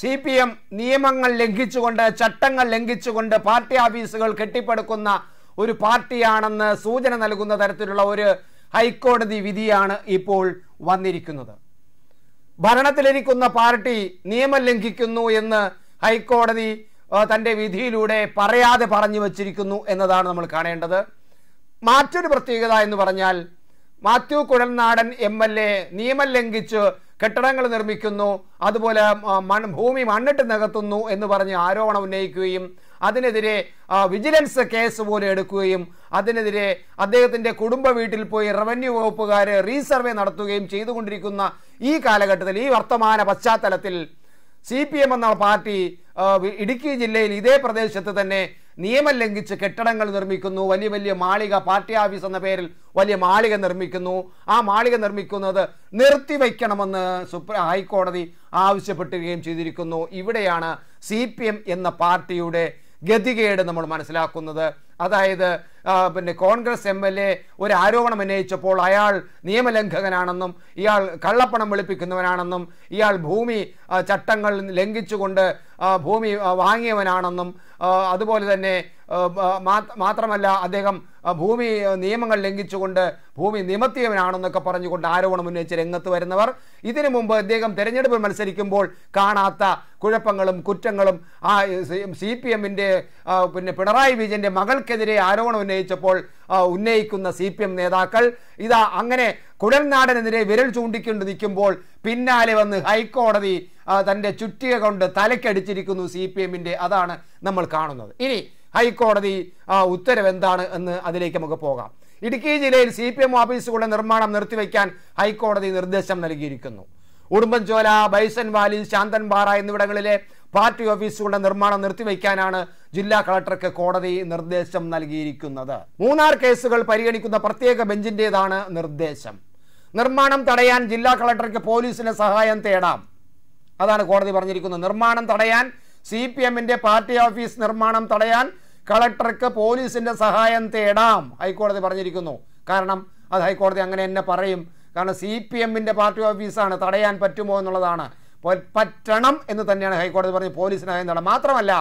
C P M നിയമങ്ങൾ ലംഘിച്ചുകൊണ്ട് ചട്ടങ്ങൾ ലംഘിച്ചുകൊണ്ട് party ഓഫീസുകൾ കെട്ടിപ്പടുക്കുന്ന ഒരു പാർട്ടിയാണെന്ന് സൂചന നൽകുന്ന തരത്തിലുള്ള ഒരു ഹൈക്കോടതി വിധിയാണ് ഇപ്പോൾ വന്നിരിക്കുന്നത് ഭരണത്തിലിരിക്കുന്ന പാർട്ടി നിയമം ലംഘിക്കുന്നു എന്ന് ഹൈക്കോടതി തൻ്റെ വിധിയിലൂടെ പറയാതെ പറഞ്ഞു വച്ചിരിക്കുന്നു എന്നതാണ് നമ്മൾ കാണേണ്ടത് മറ്റൊരു പ്രത്യേകത എന്ന് പറഞ്ഞാൽ Mathew Kuzhalnadan M L A നിയമം ലംഘിച്ച് കെട്ടിടങ്ങൾ നിർമ്മിക്കുന്നു അതുപോലെ മൺ ഭൂമി മണ്ണിട്ട് നികത്തുന്നു എന്ന് പറഞ്ഞ് ആരോപണം ഉന്നയിക്കുകയും അതിനെതിരെ വിജിലൻസ് കേസ് പോലെ എടുക്കുകയും അതിനെതിരെ അദ്ദേഹത്തിന്റെ കുടുംബ വീട്ടിൽ പോയി റവന്യൂ വകുപ്പുകാർ റീസർവേ നടത്തുകയും ചെയ്തുകൊണ്ടിരിക്കുന്ന ഈ കാലഘട്ടത്തിൽ ഈ വർത്തമാന പശ്ചാത്തലത്തിൽ സി പി എം എന്ന പാർട്ടി ഇടുക്കി ജില്ലയിൽ ഇതേ പ്രദേശത്ത് തന്നെ നിയമം ലംഘിച്ച് കെട്ടിടങ്ങൾ നിർമ്മിക്കുന്നു വലിയ വലിയ മാളിക പാർട്ടി ഓഫീസ് എന്ന പേരിൽ വലിയ മാളിക നിർമ്മിക്കുന്നു ആ മാളിക നിർമ്മിക്കുന്നത് നിർത്തിവെക്കണമെന്ന് സുപ്രീം ഹൈക്കോടതി ആവശ്യപ്പെട്ടുകയും ചെയ്തിരിക്കുന്നു ഇവിടെയാണ് സി എന്ന പാർട്ടിയുടെ ഗതികേട് നമ്മൾ മനസ്സിലാക്കുന്നത് അതായത് പിന്നെ കോൺഗ്രസ് എം എൽ എ ഒരു ആരോപണം ഉന്നയിച്ചപ്പോൾ അയാൾ നിയമലംഘകനാണെന്നും ഇയാൾ കള്ളപ്പണം വെളുപ്പിക്കുന്നവനാണെന്നും ഇയാൾ ഭൂമി ചട്ടങ്ങൾ ലംഘിച്ചുകൊണ്ട് ഭൂമി വാങ്ങിയവനാണെന്നും അതുപോലെ തന്നെ മാത്രമല്ല അദ്ദേഹം ഭൂമി നിയമങ്ങൾ ലംഘിച്ചുകൊണ്ട് ഭൂമി നിമത്തിയവനാണെന്നൊക്കെ പറഞ്ഞുകൊണ്ട് ആരോപണം ഉന്നയിച്ച് രംഗത്ത് വരുന്നവർ ഇതിനു മുമ്പ് അദ്ദേഹം തെരഞ്ഞെടുപ്പിൽ മത്സരിക്കുമ്പോൾ കാണാത്ത കുഴപ്പങ്ങളും കുറ്റങ്ങളും ആ സി പി എമ്മിൻ്റെ പിന്നെ പിണറായി വിജയൻ്റെ മകൾക്കെതിരെ ആരോപണം ഉന്നയിച്ചപ്പോൾ ഉന്നയിക്കുന്ന സി പി എം നേതാക്കൾ ഇതാ അങ്ങനെ കുഴൽനാടനെതിരെ വിരൽ ചൂണ്ടിക്കൊണ്ട് നിൽക്കുമ്പോൾ പിന്നാലെ വന്ന് ഹൈക്കോടതി തൻ്റെ ചുറ്റിക കൊണ്ട് തലക്കടിച്ചിരിക്കുന്നു സി പി എമ്മിൻ്റെ അതാണ് നമ്മൾ കാണുന്നത് ഇനി ഹൈക്കോടതി ഉത്തരവ് എന്താണ് എന്ന് അതിലേക്ക് നമുക്ക് പോകാം ഇടുക്കി ജില്ലയിൽ സി പി എം ഓഫീസുകളുടെ നിർമ്മാണം നിർത്തിവെക്കാൻ ഹൈക്കോടതി നിർദ്ദേശം നൽകിയിരിക്കുന്നു ഉടുമ്പൻചോല ബൈസൻ വാലി ശാന്തൻപാറ എന്നിവിടങ്ങളിലെ പാർട്ടി ഓഫീസുകളുടെ നിർമ്മാണം നിർത്തിവെക്കാനാണ് ജില്ലാ കളക്ടർക്ക് കോടതി നിർദ്ദേശം നൽകിയിരിക്കുന്നത് മൂന്നാർ കേസുകൾ പരിഗണിക്കുന്ന പ്രത്യേക ബെഞ്ചിൻ്റെതാണ് നിർദ്ദേശം നിർമ്മാണം തടയാൻ ജില്ലാ കളക്ടർക്ക് പോലീസിന്റെ സഹായം തേടാം അതാണ് കോടതി പറഞ്ഞിരിക്കുന്നത് നിർമ്മാണം തടയാൻ സി പി എമ്മിൻ്റെ പാർട്ടി ഓഫീസ് നിർമ്മാണം തടയാൻ കളക്ടർക്ക് പോലീസിന്റെ സഹായം തേടാം ഹൈക്കോടതി പറഞ്ഞിരിക്കുന്നു കാരണം അത് ഹൈക്കോടതി അങ്ങനെ തന്നെ പറയും കാരണം സി പി എമ്മിൻ്റെ പാർട്ടി ഓഫീസാണ് തടയാൻ പറ്റുമോ എന്നുള്ളതാണ് പറ്റണം എന്ന് തന്നെയാണ് ഹൈക്കോടതി പറഞ്ഞത് പോലീസിന് മാത്രമല്ല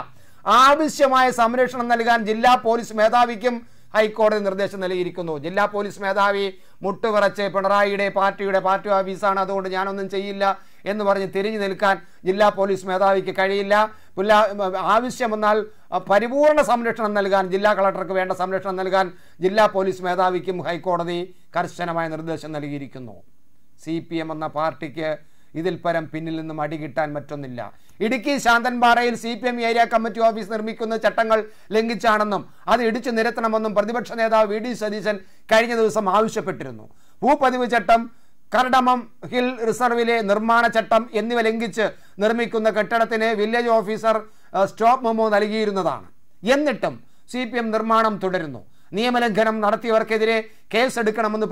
ആവശ്യമായ സംരക്ഷണം നൽകാൻ ജില്ലാ പോലീസ് മേധാവിക്കും ഹൈക്കോടതി നിർദ്ദേശം നൽകിയിരിക്കുന്നു ജില്ലാ പോലീസ് മേധാവി മുട്ടുവിറച്ച് പിണറായിയുടെ പാർട്ടിയുടെ പാർട്ടി ഓഫീസാണ് അതുകൊണ്ട് ഞാനൊന്നും ചെയ്യില്ല എന്ന് പറഞ്ഞ് തിരിഞ്ഞു നിൽക്കാൻ ജില്ലാ പോലീസ് മേധാവിക്ക് കഴിയില്ല ആവശ്യം വന്നാൽ പരിപൂർണ സംരക്ഷണം നൽകാൻ ജില്ലാ കളക്ടർക്ക് വേണ്ട സംരക്ഷണം നൽകാൻ ജില്ലാ പോലീസ് മേധാവിക്കും ഹൈക്കോടതി കർശനമായ നിർദ്ദേശം നൽകിയിരിക്കുന്നു സി എന്ന പാർട്ടിക്ക് ഇതിൽ പരം പിന്നിൽ നിന്നും അടികിട്ടാൻ മറ്റൊന്നില്ല ഇടുക്കി ശാന്തൻപാറയിൽ C P M area committee office നിർമ്മിക്കുന്ന ചട്ടങ്ങൾ ലംഘിച്ചാണെന്നും അത് ഇടിച്ചു നിരത്തണമെന്നും പ്രതിപക്ഷ നേതാവ് വി ഡി സതീശൻ കഴിഞ്ഞ ദിവസം ആവശ്യപ്പെട്ടിരുന്നു ഭൂപതിവ് ചട്ടം കരടമം ഹിൽ റിസർവിലെ നിർമ്മാണ ചട്ടം എന്നിവ ലംഘിച്ച് നിർമ്മിക്കുന്ന കെട്ടിടത്തിന് വില്ലേജ് ഓഫീസർ സ്റ്റോപ്പ് മെമോ നൽകിയിരുന്നതാണ് എന്നിട്ടും സി പി എം നിർമ്മാണം തുടരുന്നു നിയമലംഘനം നടത്തിയവർക്കെതിരെ കേസ്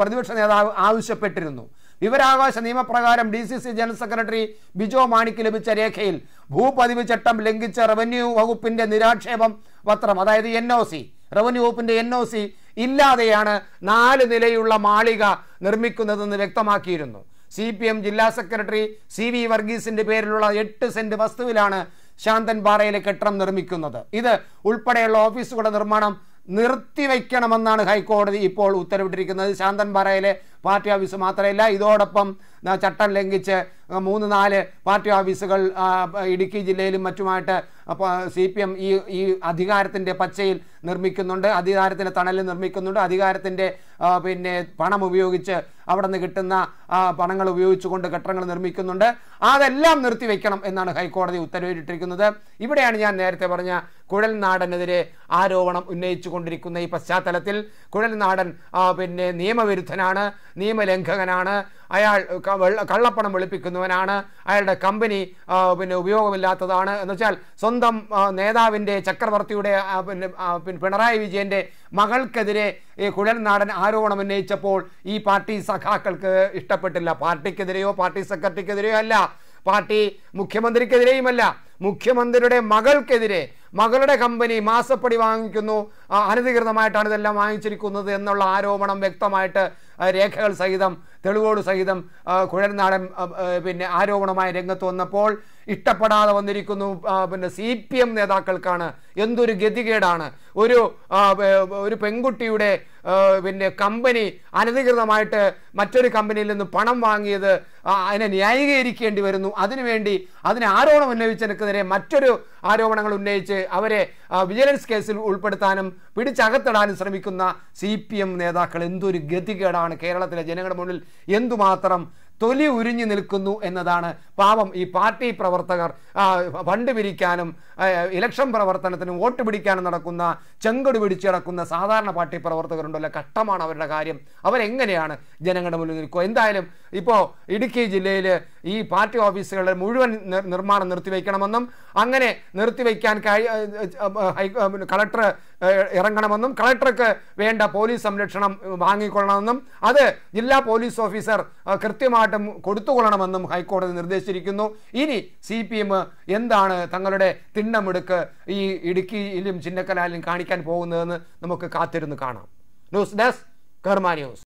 പ്രതിപക്ഷ നേതാവ് ആവശ്യപ്പെട്ടിരുന്നു വിവരാവകാശ നിയമപ്രകാരം D C C general secretary Bijo മാണിക്ക് ലഭിച്ച രേഖയിൽ ഭൂപതിവ് ചട്ടം ലംഘിച്ച റവന്യൂ വകുപ്പിന്റെ നിരാക്ഷേപം പത്രം അതായത് എൻ ഒ സി റവന്യൂ വകുപ്പിന്റെ എൻ ഒ സി ഇല്ലാതെയാണ് നാല് നിലയുള്ള മാളിക നിർമ്മിക്കുന്നതെന്ന് വ്യക്തമാക്കിയിരുന്നു സി പി എം ജില്ലാ സെക്രട്ടറി സി വി വർഗീസിന്റെ പേരിലുള്ള എട്ട് സെന്റ് വസ്തുവിലാണ് ശാന്തൻപാറയിലെ കെട്ടിടം നിർമ്മിക്കുന്നത് ഇത് ഉൾപ്പെടെയുള്ള ഓഫീസുകളുടെ നിർമ്മാണം നിർത്തിവെക്കണമെന്നാണ് ഹൈക്കോടതി ഇപ്പോൾ ഉത്തരവിട്ടിരിക്കുന്നത് ശാന്തൻപാറയിലെ പാർട്ടി ഓഫീസ് മാത്രമല്ല ഇതോടൊപ്പം ചട്ടം ലംഘിച്ച് മൂന്ന് നാല് പാർട്ടി ഓഫീസുകൾ ഇടുക്കി ജില്ലയിലും മറ്റുമായിട്ട് സി പി എം ഈ ഈ അധികാരത്തിൻ്റെ പച്ചയിൽ നിർമ്മിക്കുന്നുണ്ട് അധികാരത്തിൻ്റെ തണലിൽ നിർമ്മിക്കുന്നുണ്ട് അധികാരത്തിൻ്റെ പിന്നെ പണം ഉപയോഗിച്ച് അവിടെ നിന്ന് കിട്ടുന്ന പണങ്ങൾ ഉപയോഗിച്ചുകൊണ്ട് കെട്ടിടങ്ങൾ നിർമ്മിക്കുന്നുണ്ട് അതെല്ലാം നിർത്തിവെക്കണം എന്നാണ് ഹൈക്കോടതി ഉത്തരവിട്ടിരിക്കുന്നത് ഇവിടെയാണ് ഞാൻ നേരത്തെ പറഞ്ഞ കുഴൽനാടനെതിരെ ആരോപണം ഉന്നയിച്ചു കൊണ്ടിരിക്കുന്ന ഈ പശ്ചാത്തലത്തിൽ കുഴൽനാടൻ പിന്നെ നിയമവിരുദ്ധനാണ് നിയമലംഘകനാണ് അയാൾ കള്ളപ്പണം വെളുപ്പിക്കുന്നവനാണ് അയാളുടെ കമ്പനി പിന്നെ ഉപയോഗമില്ലാത്തതാണ് എന്ന് വെച്ചാൽ സ്വന്തം നേതാവിൻ്റെ ചക്രവർത്തിയുടെ പിന്നെ പിണറായി വിജയൻ്റെ മകൾക്കെതിരെ ഈ കുഴൽനാടൻ ആരോപണം ഉന്നയിച്ചപ്പോൾ ഈ പാർട്ടി സഖാക്കൾക്ക് ഇഷ്ടപ്പെട്ടില്ല പാർട്ടിക്കെതിരെയോ പാർട്ടി സെക്രട്ടറിക്കെതിരെയോ അല്ല പാർട്ടി മുഖ്യമന്ത്രിക്കെതിരെയുമല്ല മുഖ്യമന്ത്രിയുടെ മകൾക്കെതിരെ മകളുടെ കമ്പനി മാസപ്പടി വാങ്ങിക്കുന്നു അനധികൃതമായിട്ടാണ് ഇതെല്ലാം വാങ്ങിച്ചിരിക്കുന്നത് എന്നുള്ള ആരോപണം വ്യക്തമായിട്ട് രേഖകൾ സഹിതം തെളിവോട് സഹിതം കുഴൽനാടൻ പിന്നെ ആരോപണമായി രംഗത്ത് വന്നപ്പോൾ ഇഷ്ടപ്പെടാതെ വന്നിരിക്കുന്നു പിന്നെ സി പി എം നേതാക്കൾക്കാണ് എന്തൊരു ഗതികേടാണ് ഒരു ഒരു പെൺകുട്ടിയുടെ പിന്നെ കമ്പനി അനധികൃതമായിട്ട് മറ്റൊരു കമ്പനിയിൽ നിന്ന് പണം വാങ്ങിയത് അതിനെ ന്യായീകരിക്കേണ്ടി വരുന്നു അതിനുവേണ്ടി അതിനെ ആരോപണം ഉന്നയിച്ചതിനെതിരെ മറ്റൊരു ആരോപണങ്ങൾ ഉന്നയിച്ച് അവരെ വിജിലൻസ് കേസിൽ ഉൾപ്പെടുത്താനും പിടിച്ചകത്തിടാനും ശ്രമിക്കുന്ന സി പി എം നേതാക്കൾ എന്തൊരു ഗതികേടാണ് കേരളത്തിലെ ജനങ്ങളുടെ മുന്നിൽ എന്തുമാത്രം തൊലി ഉരിഞ്ഞു നിൽക്കുന്നു എന്നതാണ് പാവം ഈ പാർട്ടി പ്രവർത്തകർ ഫണ്ട് പിരിക്കാനും ഇലക്ഷൻ പ്രവർത്തനത്തിനും വോട്ട് പിടിക്കാനും നടക്കുന്ന ചെങ്കട് പിടിച്ചു നടക്കുന്ന സാധാരണ പാർട്ടി പ്രവർത്തകരുണ്ടല്ലോ കഷ്ടമാണ് അവരുടെ കാര്യം അവരെങ്ങനെയാണ് ജനങ്ങളുടെ മുന്നിൽ നിൽക്കുക എന്തായാലും ഇപ്പോൾ ഇടുക്കി ജില്ലയിൽ ഈ പാർട്ടി ഓഫീസുകളുടെ മുഴുവൻ നിർമ്മാണം നിർത്തിവെക്കണമെന്നും അങ്ങനെ നിർത്തിവെക്കാൻ കഴി കളക്ടർ ഇറങ്ങണമെന്നും കളക്ടർക്ക് വേണ്ട പോലീസ് സംരക്ഷണം വാങ്ങിക്കൊള്ളണമെന്നും അത് ജില്ലാ പോലീസ് ഓഫീസർ കൃത്യമായിട്ടും കൊടുത്തുകൊള്ളണമെന്നും ഹൈക്കോടതി നിർദ്ദേശിച്ചിരിക്കുന്നു ഇനി സി പി എം എന്താണ് തങ്ങളുടെ തിണ്ണമെടുക്ക് ഈ ഇടുക്കിയിലും ചിന്നക്കനാലിലും കാണിക്കാൻ പോകുന്നതെന്ന് നമുക്ക് കാത്തിരുന്ന് കാണാം ന്യൂസ് ഡെസ്ക് കർമ്മ ന്യൂസ്